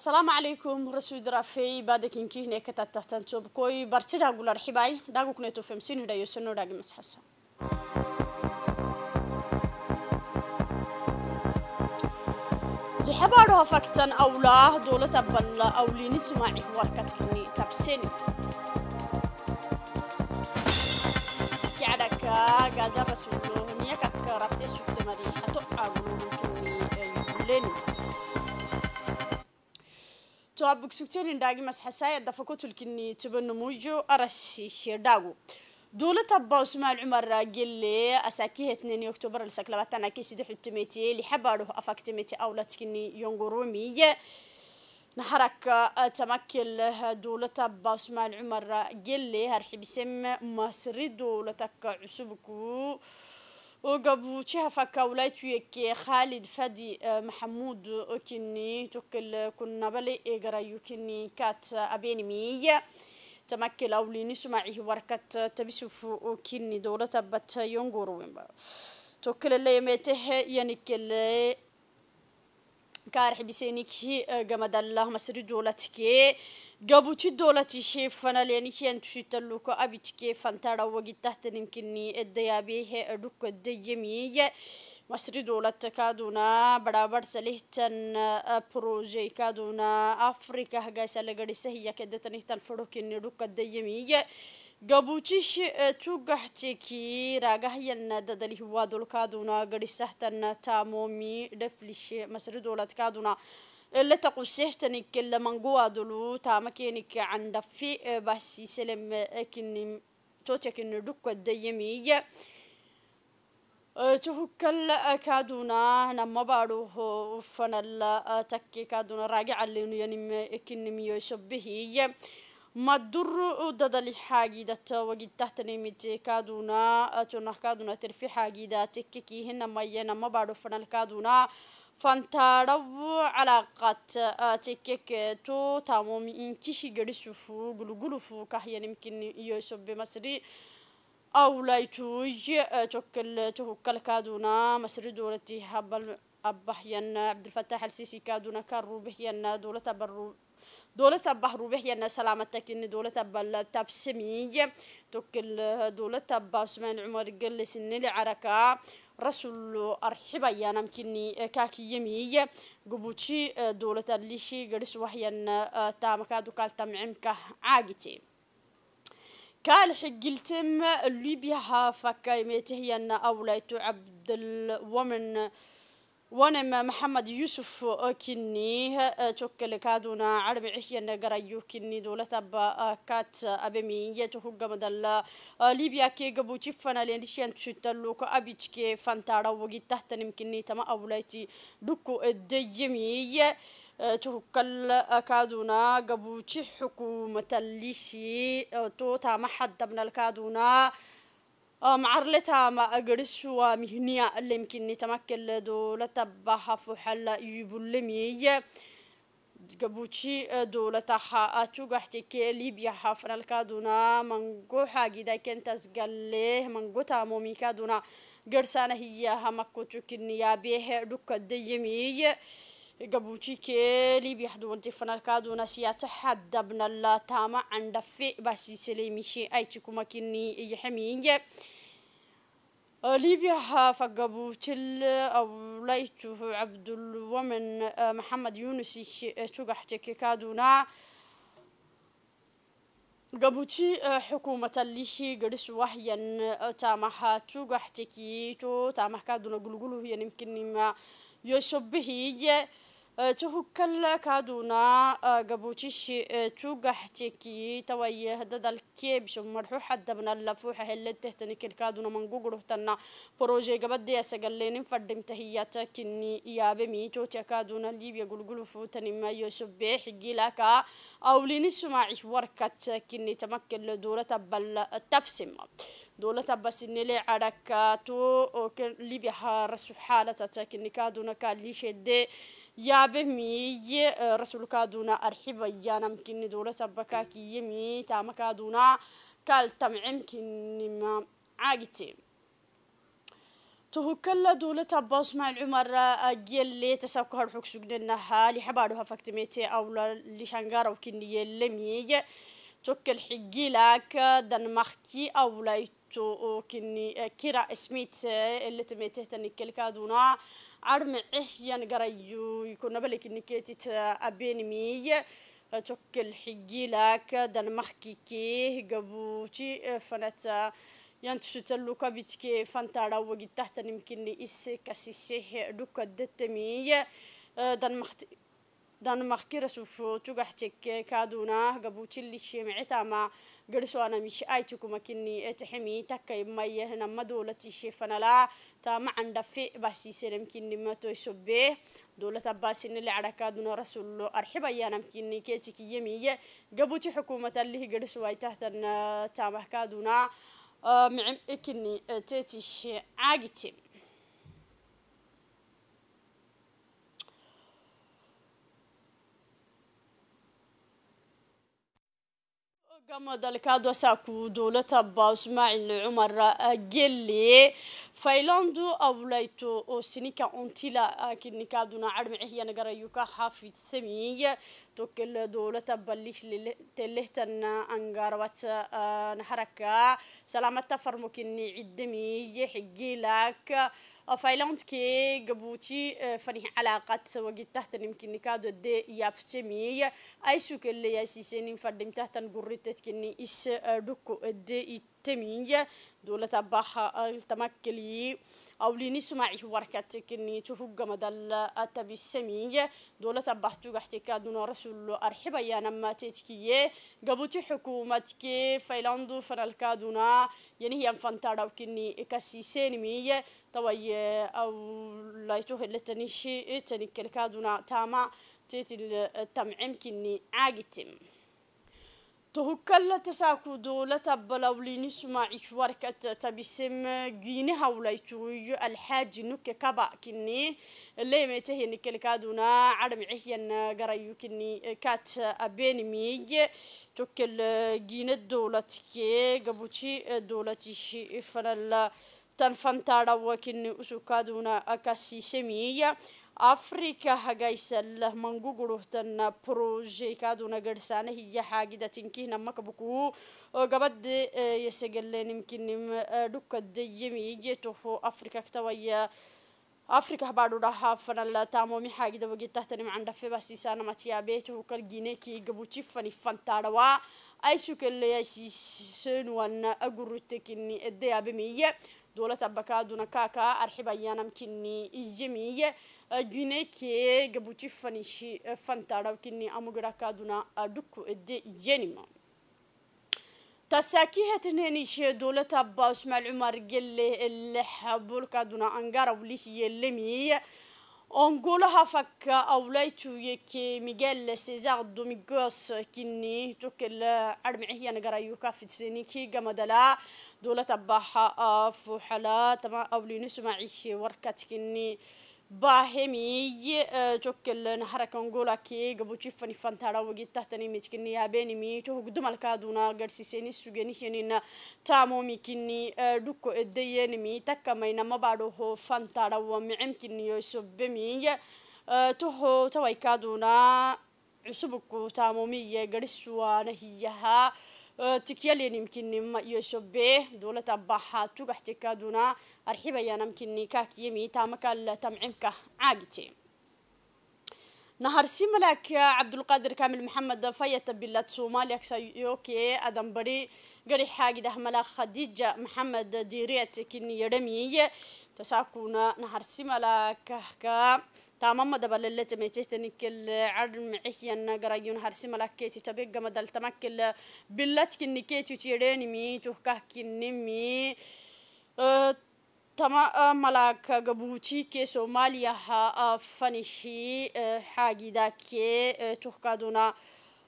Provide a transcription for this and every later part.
السلام عليكم رسول درافي بعدك إنكي هنا كتاتتن كوي برتدا أقول الرحباي داقو كنتو فمسين ودا يسنو داقي مسحسن لحبارها فكتن أولاه دولة بلا أولين سماعي وركتكني تبسيني كعدك غازا بسولو مس toabugsugteenin dhaagimas xasaayadda fakotulkini tobanmujo arasihedhagu دولة سمال عمر جل أساكيه 2 أكتوبر لسك لباتنا كيسي دحو تميتي اللي حباروه أفاك تميتي أولاد كني ينقرومي نحرك آه، تمكل آه، دولة باوسمان عمر جل هرحي بسم مصري دولتك عسوبكو وقبوتشها فكا ولايت ويكي خالد فادي آه، محمود أكني آه، تكل آه، كنا بلي إجرا يكني كات أبيني مية تمكل أولي نسمعه وركة تبسف أكني دولة بات ينقروين تكل اللي يميته ينكل كارح بسينيكي آه، قمد اللهم سر دولتكي قبوتي دولتي فانا لينكي انتشي تلوكو ابيتكي فانتارا وقي تحت نمكني الديابيه دوك الديمي مصر دولت كادونا برابر سليهتن آه، بروجي كادونا افريكا هجاي سلقري سهيا كدتن هتن فروكي ندوك gabuujishi tugaxtekii raagahayanna dadalihiwaadolkaaduna gadhisahtana taamoomi dhaflishe masri dowladkaaduna لتقوسيحتني كل من جوا دلو تامكينك عند في بس سلم كن توتك ندك الديمي تهكل كادونا نما باروه فنال تکی كادونا راجع اللي اکنیم كن ما در مدر ددل حاجيدة وجد تحت نمیت نيمت كادونا تونا كادونا ترفي حاجيدة تككي هن مينا ما بعرف فنال كادونا فانتارو علاقت تکه آه، تو تمام این کیشی گلو إنكشي جريسوفو جلوجلوفو كهيا يمكن يوسف بمصري أو لا يتوج آه، تكل تهكل كادونا مصر دولتي هبل أبحيان عبد الفتاح السيسي كادونا كروبحيان دولة برو دولة بحر وبيحيا الناس سلامتك إن دولة بلتاب سميج تكل آه، دولة باسمان عمر قل سن العركة رسول أرحبا يا نمكني آه، كاكي يمي قبوتشي آه، دولة الليشي قرس وحيا تامكا دوكال تمعمك عاقتي كالحقلتم ليبيا فكايمته ين أولايتو عبد الومن ونم محمد يوسف كني توكل كادونا عرب عحيا نقرأيو كني دولة آه، كات آه، أبمية تهوغ مدلا آه، ليبيا كي قبو تفنا لندشيان تشتلوك أبيج كي فانتارا وغي تحتنم كني تما أولايتي دوكو الدجمي تهكل أكادونا قبو تحكومة الليشي توتا محد من الكادونا آه، معرلتها ما أجرش ومهنية اللي يمكن نتمكن لدولة بها فحل يبلمي جبوتشي آه، دولة حا أتوجحتك ليبيا حفر الكادونا منجوحة جدا كنت أسجله منجوتها تامومي كادونا قرسانة هي هم كتوك النيابة دك الديمي gabuujiikee liibiyaxduwanti fanalkaaduunasiyaata xaddabna lataama candhafe baasiisaleemishi ayjikumakini iyo xamiinge ليبيا فقبوتل أو ليتو عبد الومن آه، محمد يونس آه، توقح تككادونا قبوتي آه، حكومة اللي قرس وحيا تامحا توقح تكيتو تامح كادونا قلقلو هي يمكن ما يسبهي تهكل كادونا قبوتش توقحتكي توي هدد الكيبش مرحو حد من اللفوحة اللي تهتني كل كادونا من قوقره تنا بروجي قبدي أسقلين فردم تهيات كني يابي كادونا اللي بيقول قلقلو فوتني ما يسبح جيلاكا أو لين سماعي وركت كني تمكن لدورة بل تبسم دولة بس إن لي عركاتو أو ليبيا حارس حالة تاكني كادونا كان ليشدي يا بمي آه، رسولك دونا أرحب يا نمكن دولة بكاك يمي تامك دونا كال تمعمكن ما عاقتي تهكلا دولة عباس مع العمر أجيل تساوكها الحك سجنها لحبارها فكتميتي أو لشانجار وكن يلمي لميج توكل حقي لك مخكي أو لايتو كني كرا اسميت اللي تميته تنكل كادونا عرم عهیان غرايو يكون نبلی نكيتي أبين مي تكل حجي لك دان محكي كيه قبوتي فنتا ينتشت اللوكا بيتكي فانتارا وقي تحت نمکنی يمكن إسي كاسيسيه دت می دن محت دان مخکی رسوفو تقحتك كادونا قبوتي گبوچی لیشی معتما قرسوانا مش أيتكو مكني اتحمي تكاي ماي هنا مدولة الشيفنا لا تا ما عند في بس يسلم كني ما تويسبه دولة باسين اللي عركا دون رسول الله أرحب أيانا مكني كيتك يمي قبوت حكومة اللي قرسواي تحتنا تامه كادونا آه، معم إكني تيتش عاقتي قمد الكاد وساكو دولة باسماعيل عمر قلي فايلاندو أوليتو أو سنيكا أنتلا كنيكا دونا عرمي هي نقرأيوكا حافظ سمي توكل دولة بليش لتلهتن أنقاروات آه، نحركا سلامة فرمو كني عدمي حقي لك فايلونت كي قبوتي آه، فني علاقة وقت تحت يمكن كادو دي يابتمي أي سوك اللي ياسيسيني فردم تحت قريتت كني إس آه، دوكو دي تمية دولة باحا التمكلي أو ليني سماعي وركتك إني تفوق مدل أتبي السمية دولة باح تقحتك دون رسول أرحب يا نما تتكية قبوتي حكومتك فيلاندو فنالكا دونا يعني هي فانتارا وكني إكاسي سينمية توي أو لايتوه اللي تنشي تنكلكا دونا تاما تيتي التمعيم كني عاقتم تهكلا تساكو دولة بلاوليني سماع إشواركة تبسم جيني هولايتوي الحاج نوك كبا كني اللي ميته نكل كادونا عرم عهيان غرايو كني كات أبيني ميج توكل جيني الدولة كي قبوشي دولتي فنال تنفنتارا وكني أسوكادونا أكاسي سمية أفريكا هجايس الله منجوجره تنا بروجي كادو نجرسانه هي حاجة تنكيه نمك بكو قبض يسجل يمكن نم دك الدجمي جيتو في أفريقيا كتوية أفريقيا بعد راح فن الله تامو مي حاجة وجدت تحتني عند في بس إنسان ما تيابيت وكل جينكي جبوتي فني فنتاروا أي شو كل سنو أن أجرتك إني أدي أبي مية دولة أبكا دونا كاكا أرحبا يانم كني إجمي جيني كي جبوتي فنشي فانتارا كني أمغرا كادونا أدوكو إدي جنما تساكي هتنينيش دولة أبا اسماعيل عمر قل اللي حبول كادونا أنقرا وليش يلمي أنقولها فك أوليتو يكي مجال سيزاق دو مجوس كني توكل عرمعي أنا قرايو كافي تسيني كي دولة باحة فوحلا تما أولي نسمعي وركات كني باهمي اه، جوكل نهر كونغولا كي قبو جيفاني فانتارا وجي تحتني ميتكني هابيني مي تو هقدم الكادونا قرسيسيني سوغيني هنينا تامو ميكني دوكو ادييني مي تكا مينا مباروهو فانتارا ومعمكني يوسف بمي toho tawaikaaduna cusubku taamumiye garisuwaanahiyaha تكيالي يمكن ما يشبه دولة أباحة تبحت تكادونا أرحب يا نمكن كاك يمي تامك التمعمك عاقتي نهار سيملك عبد القادر كامل محمد فايت بلاد سوماليا كسيوكي أدم بري قري حاجة ده ملا خديجة محمد ديريت كني رمي تساكونا نهر سيمالا كهكا تمام دبل اللي تميتيه تنكل عرم عيشينا قرايون هر سيمالا كيتي تبيق مدل تمكل بلات كنكيتي تيريني مي تهكا كنمي أه تما أه، ملاك قبوتي كي سوماليا ها أه، فنشي أه، حاجي داكي تهكا دونا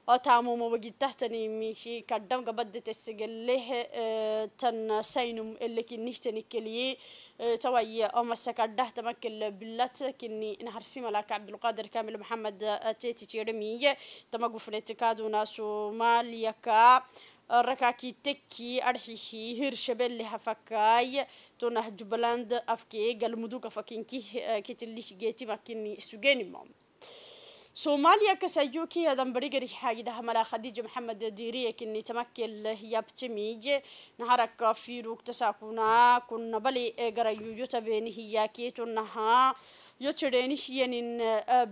وتامو مو بجد تحتني ميشي كدم قبضة السجل له آه، تن سينم اللي كن كلي آه، توي أو مسك الده تمك البلت كني نهرسي ملاك عبد القادر كامل محمد آه، تيتي تيرمية تمك وفنت كادو ناسو ماليا كا ركاكي تكي أرحيشي هرشبه اللي هفكاي تونه جبلاند أفكي قل مدوك فاكين كتليش جيتي ماكيني سوغيني مام سوماليا كسيوكي هذا بريجري حاجة ده ملا خديجة محمد ديرية كني تمكن هي بتميج نهارك في روك تساكونا كنا بلي اجرا يوجو تبين هي كيتو نها يوتشرين هينين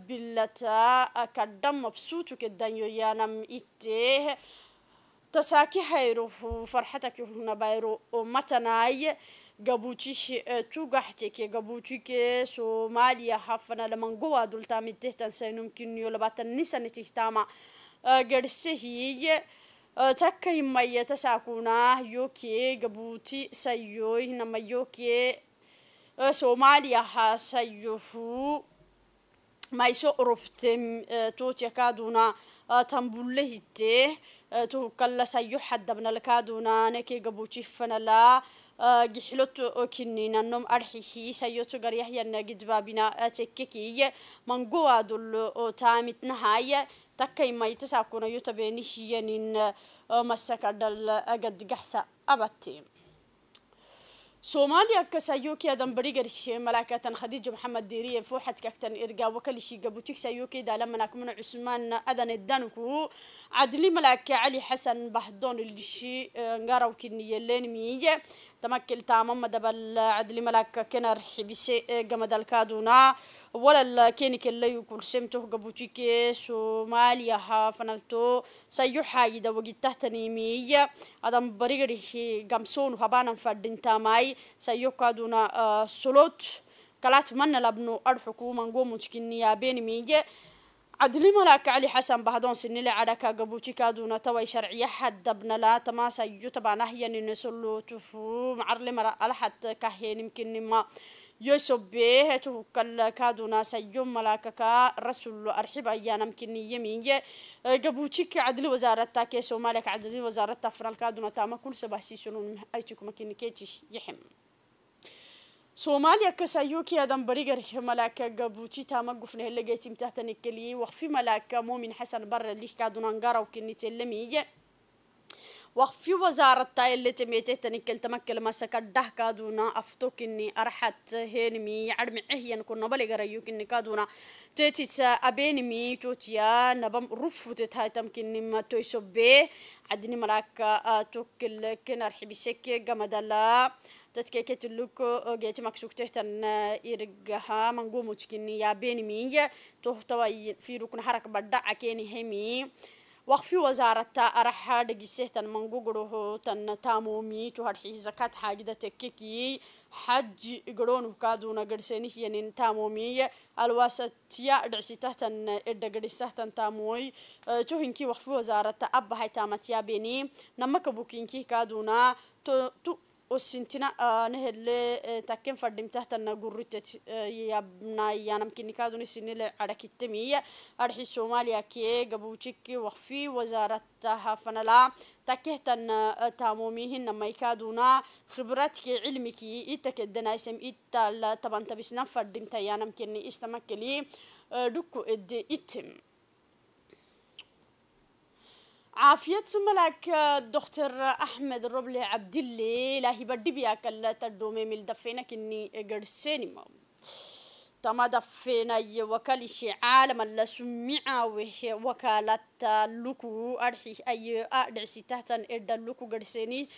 بلتا كدام مبسوط كدان يويانم إتيه تساكي حيرو فرحتك هنا بايرو ومتناي قبوتشي توقع حتيكي قبوتشيكي سوماليا حفنا لمن قوى دولتامي تهتن سينمكن يولبات النسا نتهتاما قرسهي takka himmayyata saakunaa yookee gabuuti sayyoo hinama yookee soomaaliyaha sayyuhu maiso orofte tootiya kaaduna tambulle hitte tuhukkalla sayyo xaddabnal kaaduna neke gabuuchifanala gixilotu okinina num arxixi sayotu gariahya nagidbabina atekkekiye manguwaadullu taamitnahaye takkay maytasa kuna yutabeni xiyanin masakadal agad gaxsa abatti. سوماليا كسايوكي دم بريغر ملاكة خديجة محمد ديري فوحت كاكتن إرقا وكالشي قبوتيك سايوكي دا لما ناكمون عثمان أدن الدانكو عدلي ملاكة علي حسن بحضون اللي شي نقارو كيني يليني تمكّل تامم مدبل عدل ملك كنر حبيس جمدال كادونا ولا الكينك اللي يقول سمته جبوتيك سوماليا فنلتو سيوحا يدا وجد تحت نيمية أدم بريغريه جمسون وحبانا فردين تاماي سيوحا كادونا آه، سلوت كلات من لابنو أرحكو منقوم تكين يابين ميجي عدلي ملاك علي حسن بهدون سنة لعركة قبوتي كادونا توي شرعية حد دبنا لا تماسا يتبع نهيا نسلو تفو معرلي مرا ألحد كهين يمكن ما يوسف به تهكل كادونا سيوم ملاككا رسول أرحب أيانا ممكن يمين قبوتشك عدل وزارة تاكي سومالك عدل وزارة تفرال كادونا تاما كل سبه سيسون أيتكم ممكن كيتش يحم سوماليا كسايوكي أدم بريجر ملاك جبوتي تاما قفنا هلا جيتم تحت نكلي وخفي ملاك مومین حسن بر برا اللي كادون أنقرا وكني تلمي وخفي وزارت تایل اللي تميته نکل تمکل مسكة ده کدوم أفتوك إني أرحت هينمي عرم عهيان كنا بلغريوك إني كادونا تيتي أبينمي توتیا نبم رفوت تتهاي تمكني ما تويسو بي عدني ملاك توكل كنار حبيسك قمدالا dadka ka tuluko ogeti maksugtehtan منقو mangumu يا بيني beni توهتوا في firukun harak badda عكيني همي وقفي وزارة أرحى دقيسه تن قروه تن تامومي تو حي زكاة حاجدة تككي حج قرونه كادونا قرسيني ينين تامومي تيا ادعسي تهتن إرد قرسه تن تاموي تو هنكي وقفي وزارة أبا هاي تامتيا بيني نمك بوكينكي كادونا تو وسنتنا آه، نهل آه، تكن فردم تحت النجورتة يبنا يا نمكن كادوني سنة على كتمية أرحي الصوماليا كي جبوتشك وخفي وزارة فنلا أن آه، تاموميهن ما يكادونا خبرتك علمك إتك الدنايسم إت لا طبعا تبسنا فردم تيا نمكن استمكلي دكو إد إتم عافية ملك الدكتور أحمد الربلي عبد الله لا هي بدي بياك الله تدومي من دفينا كني قد سينما تما دفينا وكالي شي عالم الله سمع وكالة لكو أرحي أي أدعسي تحت إرد لكو قد سيني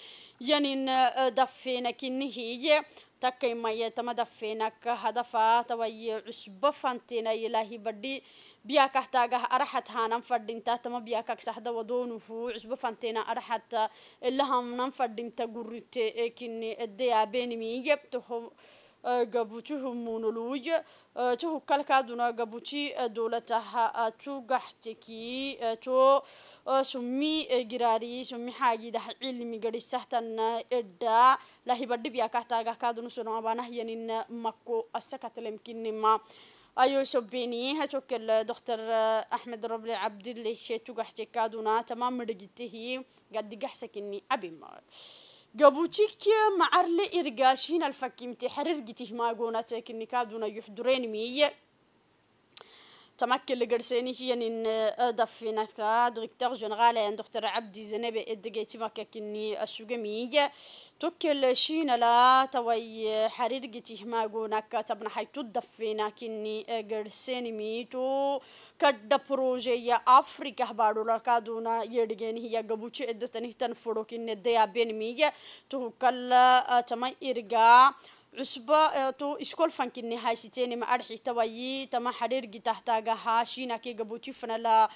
يعني دفينا كني هي تكي مايا تما دفينك هدفا توي عشبة فانتينا يلاهي بدي بياك احتاج أرحت هانم فردينتا تما بياك أكسحدا ودونه عشبة فانتينا أرحت اللي هم نم فردينتا قررت كني الديابين ميجب تهم قبوتيه مونولوج تو كالكا دونا قبوتي دولتها تو قحتكي تو سمي قراري سمي حاجي ده علمي قد سهتن إردا لاهي بردي بيا كهتا قحكا دونا سنوما بانا هيانين مكو أسكت لمكين أيو سبيني هاتوك الدكتور أحمد ربلي عبد اللي شيتو قحتكا دونا تمام مرقيتهي قد قحسكني أبي مار قبوتشيك معرلي إرقاشين الفكيمتي حرر قتيه ما قونتك النكادونا يحضرين مية تمكن لقرسيني هي إن آه، في نكا آه، دكتور جنرال عند آه، دكتور عبد زنب إدقيتي ما كني أسوجمية تكل شينا لا توي حرير جتيه ما جونك تبنا حي في نكني قرسيني ميتو كد بروجي أفريكا بارو لكا دونا يرجعني هي قبوتش إدتني تنفرو كني ديابين مية توكل تما إرجع عصبة تو إسكول فانكني النهاية ستيني ما أرحي تويي تما حرير جي تحتاجا هاشينا كي قبوتي لا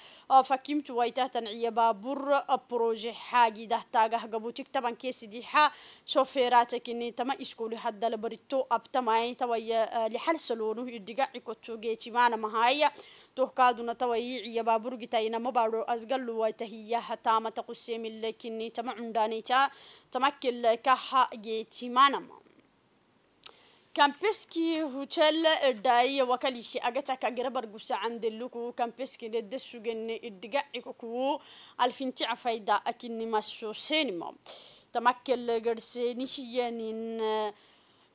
فاكيم توي تحتن عيبا بر بروجي حاجي تحتاجا قبوتي طبعا كيسي دي حا شوفيراتك إني تما إسكول حد لبريتو أب تماي توي لحال سلونو يدقا عكوتو جيتي معنا ما هاي كادونا توي عيبا برجي تاينا ما بارو أزقلو ويتهيا حتى ما تقسيم لكني تما عنداني تا تما كل كحا جيتي معنا ما كامبسكي هوتيل داي وكالي شي أجتا كجربر جوسا عند اللوكو كامبسكي ندسو جن الدقاعي كوكو ألفين تعفايدا أكني ماسو سينما تمكن لجرسي نشيانين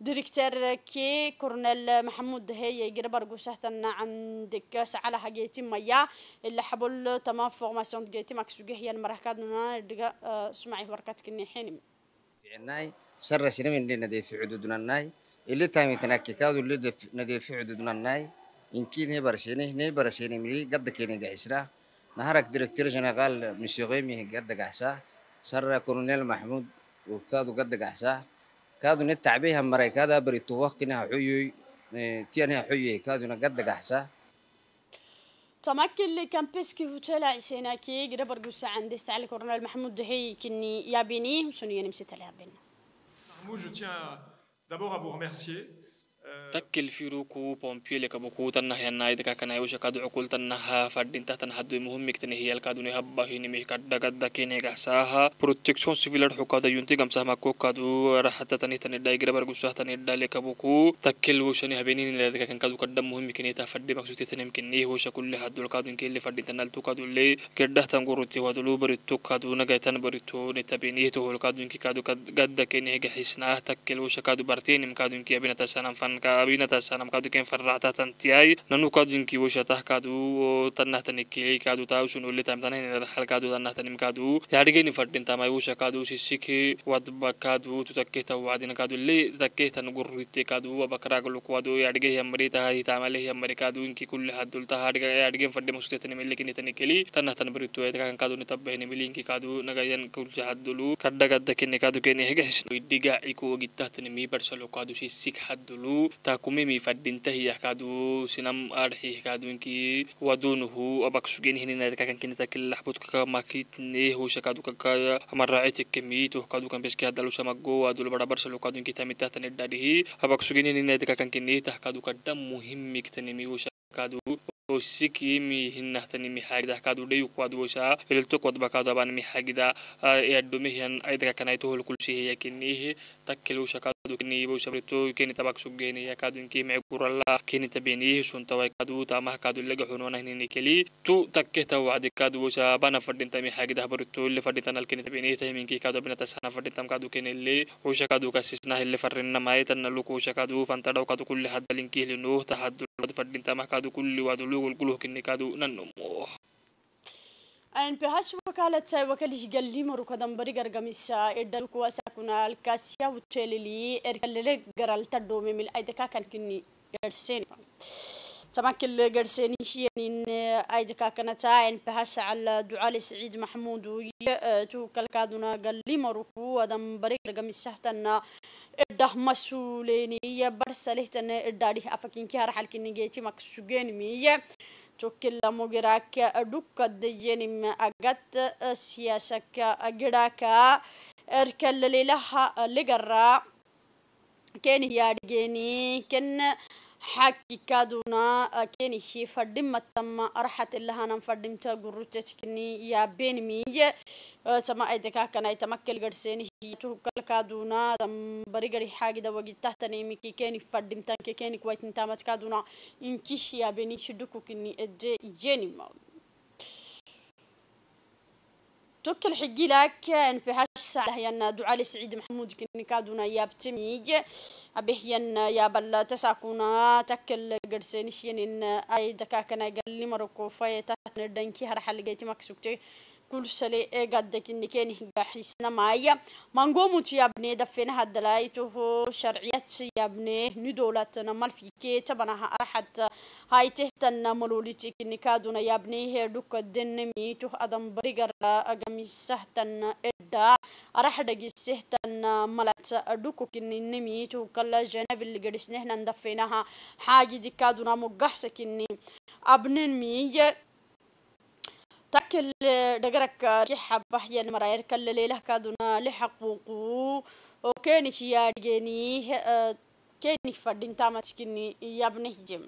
دكتور كي كورنيل محمود هي يقربر قوسهتنا عندك على هجيتي ميا اللي حبول تمام فورماسيون جيتي مكسوجي هي المركزنا دقا آه، سمعي بركات اني حين عناي سر شنو من ندي في عدودنا الناي اللي تامي تنكي كادو اللي ندي في عدودنا ناي يمكن يبرشيني هنا برشيني ملي قد كيني قعسرا نهارك ديريكتور جنرال موسيقي مي قد قعسا سر كورنيل محمود وكادو قد قعسا kaaduna مريك هذا barito waqtinaha حيوي إيه، تيانا حيوي كادو نقد قحسة تمكن لي كامبسكي هوتيل عسينا كي قربر قوسا عندي سعلي كورونا المحمود دحي كني يابيني وسوني ينمسي عليها يابيني محمود je tiens d'abord à vous remercier تكل في روكو بومبيو لك بوكو تنها يناي دكا كنا يوشا كادو عقول تنها فردين تهتن حد مهم مكتنه هي الكادو نها هبا نميه كاد كاد دغد دكينه غساها بروتكشن سيفيلر حقا دا يونتي غمسا ما كو كادو رحت تنه تن داي غربر غسا تن دا لك بوكو تكل نها بيني نلا لدك كان كادو كد مهم مكنه تا فردي بكسوتي تن مكنه هوش كل حد الكادو كل فردين تنال تو كادو لي كده تنغورتي ودلو بريتو كادو نغايتن بريتو نتبينيه تو الكادو كادو نكي كادو كاد كد دكينه غحسناه تكل وش كادو بارتين مكادو نكي بنتا سنه فن halka abinataas namkaduken farractatan tiai nanu kadinki woshatah kadu tannahtani kilei kadu ta usun ulle tamtanen halkadu tannahtani kadu yadigeni fardin tamai wosha kadu sisiki wadba kadu tutakkehta wadina kadu le takkehta nugurritte kadu abakrag lukwadu yadige yamri taha hitamale yamri kadu inki kulli haddul taha yadige fardin musutetani millikini tani kili tannahtan brittu edkakan kadu nitabehni milinki kadu nagayan kulja haddulu kaddagadda kenne kadu kene hege hisnu idiga iku ogittahtani mi barsalo kadu sisik haddulu تاكميمي فدنتهي كادو سنم أرحي كادو إنكي ودونه أبك سجين هنا كان كنا تاكل لحبوت كا ماكيت نه هو شكادو كا أمر رعيت كميت وكادو كان بس كهذا لو شما جو ودول برا برسلو كادو إنكي تامي تهتن الداديه أبك سجين هنا كان كنا تاكادو كدم مهم مكتنمي وش كادو osikimi hinahtani mihagida kadu dhayu kwadwosha ilto kodba kadaban mihagida yaddumihian aidga kanaito holkulshihiya kinihi takkilusha kadu kini bo shabrito kini tabak suggeeni ya kadu inki me kuralla kini tabini shunta way kadu ta mah kadu laga hunona hinni keli tu takke ta wadi kadu bo sha bana fadinta mi hagida barito le fadinta nal kini tabini ta minki kadu bina ta sana fadinta kadu kini le usha kadu kasisna hille farrinna maayta naluku usha kadu fantadaw kadu kulli haddalinki linuh tahaddu fadinta mah kadu kulli wadu lugul kuluh kini kadu nanmo NPH وكالة wakalihi galima rukadam bari gargamisa edal kuwasa kunal kasiya wutelili erkalele garalta غرال mil ayda kakan kini كني تماكل قرسين شيئين ايد كاكنتا ان بحث على دعاء سعيد محمود تو كالكادونا قال لي مركو ادم غرغميسا رقم السحتنا اده مسؤولين يا برسله تن اداري افكين كي رحل كنيجيتي مكسوجين مي توكيلا موغراكا دوكا ديينيم اغات سياساكا اغراكا أركل ليلاها لغرا كن هيا كان حكي كادونا شي فردم متما أرحت اللي فردم فردمتا قروتشكني يا بين مي تما ايدكا كان اي تمكل تو كل كادونا دم بريغري حاجة دا وقت تحت نيمي كي كيني فردمتا كي كيني كويت نتامت كادونا انكيش يا بيني شدوكو كني اجي جيني توكل حقي لك ان في هالساعة هي ان دعاء سعيد محمود كن كادونا يا بتميج ابي هي ان يا بل تساكونا تكل قرسين ان اي دكاكنا قال لي مركو فاي تاتن دنكي هر حلقتي مكسوكتي كل كلشلي قدك إن كان حسنا معايا منقومت يا ابني دفنها دلايته شرعية يا ابني ندولتنا مال في كي تبنا أرحت هاي تهتنا ملولتك إن كادونا يا ابني هي دوك الدن ميتو أدم بريقر أقمي سهتنا إدا أرح دقي سهتنا ملت دوكو كني نميتو كلا جنب اللي قرسنهنا دفينها حاجة دي كادونا مقحسك إني أبنين ميجي تاكل آه، دغرك آه، ريحة بحيان مراير كل ليلة كادونا لحقوقو وكانك يا دقيني آه، كانك فردين تامتشكني يا ابني جم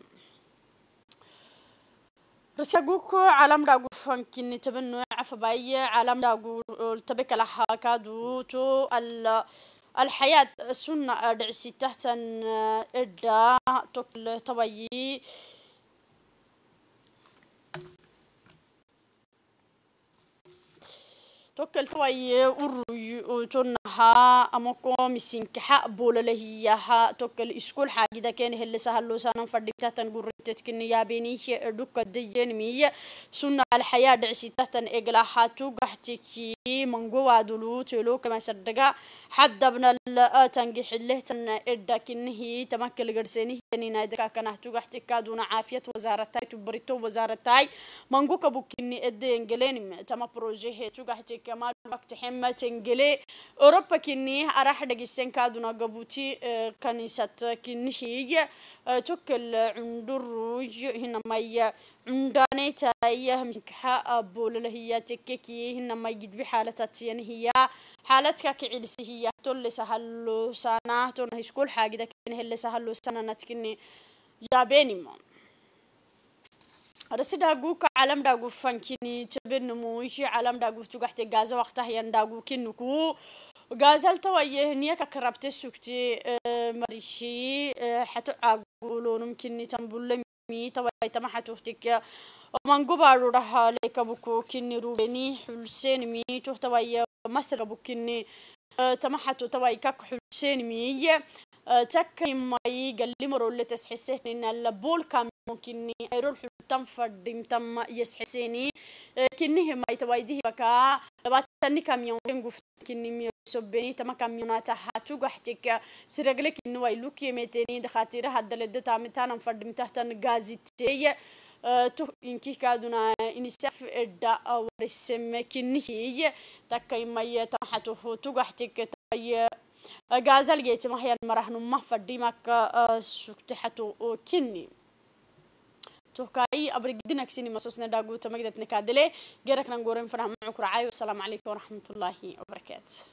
رساقوكو عالم راقو فانكني تبنو عفباية عالم راقو التبك لها كادو تو ال الحياة سنة دعسي تحت إردا تكل طبيعي تكلتوي وروي تنها أمكم مسين حق بولا لهي لهيها توكل إسكول حاجة كان هل سهل لو سنن فرديتها تتكن يا بنيه دوك ديين مي سنة الحياة دعسي تهتن حاتو قحتكي منقوى دلو تلو كما سردقا حد ابن تنقح اللي تن إدا كنهي تمكل قرسيني نينا يعني دكا كنهتو قحتكا دون عافية وزارتاي تبريتو وزارتاي منقو كبوكيني إدي إنجلين تما بروجيه تو قحتكا ما وقت حمة تنجلي أوروبا كني أراح دقسين كادونا قبوتي آه، كنيسة كني هي آه، تكل عندور الروج هنا مايا عندنا تاية مسكحة بول هي تككي هنا ما يجد بحالتاتين هي حالتك كعلس هي تل سهل سنة تنهي كل حاجة كن هل سهل سنة نتكني يا بيني ما رسي داغو كعالم داقو فانكيني تبن نموشي عالم داقو تقحت غازة وقتها ينداغو كنكو غازل تويه هنيا ككربت سكتي مريشي حتو قولون كني تنبول مي توي تمحة تهتك ومن قبارو رها لك بكو كني روبني حلسين مي تهتوي مصر بكني تمحة توي كك حلسين مي تكي مي قال لي مرو اللي تسحسين ان اللبول كان ممكن يروح تم فردم تم يسحسيني كنه ما يتوايده بكا لبات تني كاميون قفت كني شبينيتا ما كاميوناتا حاتوغ حتيك سيرغلك إنو إلوك يميتيني دخاتيرا حد لدتا تامتان مفردم تحتان غازيتي تو إنكي كادونا إنساف إدا ورسم كنهي تاكا إمايا تحتوه توغ حتيك تايا غازال ما محيا المرحن ما فرديمك سكتحتو كني تو كاي توكاي دينك سيني مسوسنا نداغو مقدتنا نكادلي غيرك نقورين فرح معك رعاي والسلام عليكم ورحمة الله وبركاته